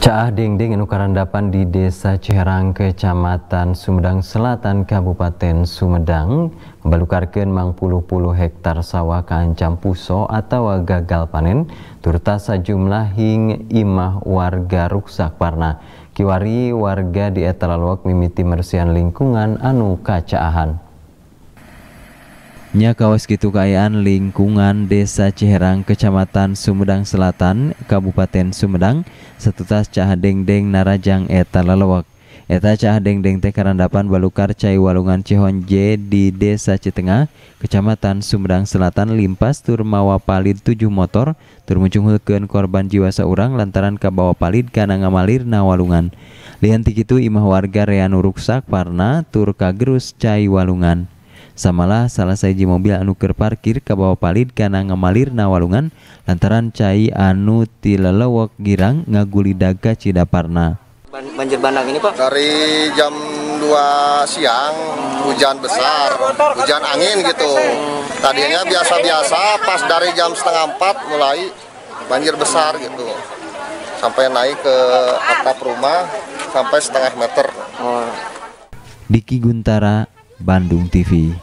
Caah dinding anu dapan di Desa Ciherang, Kecamatan Sumedang Selatan, Kabupaten Sumedang, membalukarkan mang puluh-puluh hektar sawah kancam puso atau gagal panen, turta sejumlah hing imah warga rusak parna. Kiwari warga di Etalawak mimiti mersian lingkungan anu kacaahan. Nya kawas gitu keayaan lingkungan Desa Ciherang, Kecamatan Sumedang Selatan, Kabupaten Sumedang, setutas cah dengdeng narajang eta lalawak. Eta cah dengdeng teh karandapan balukar cai walungan Cihonje di Desa Citengah, Kecamatan Sumedang Selatan limpas turmawa palid tujuh motor, tur muncungulkeun korban jiwa seorang lantaran kabawa palid kana ngamalir na walungan. Lihat gitu imah warga reanu ruksak parna tur kagerus cai walungan samalah salah sayaji mobil anuker parkir ke bawah palid karena ngemalir nawalungan lantaran cai anu tilelewek girang ngaguli daga cidaparna banjir bandang ini pak dari jam 2 siang hujan besar hujan angin gitu tadinya biasa-biasa pas dari jam setengah 4 mulai banjir besar gitu sampai naik ke atap rumah sampai setengah meter oh. Diki Guntara Bandung TV.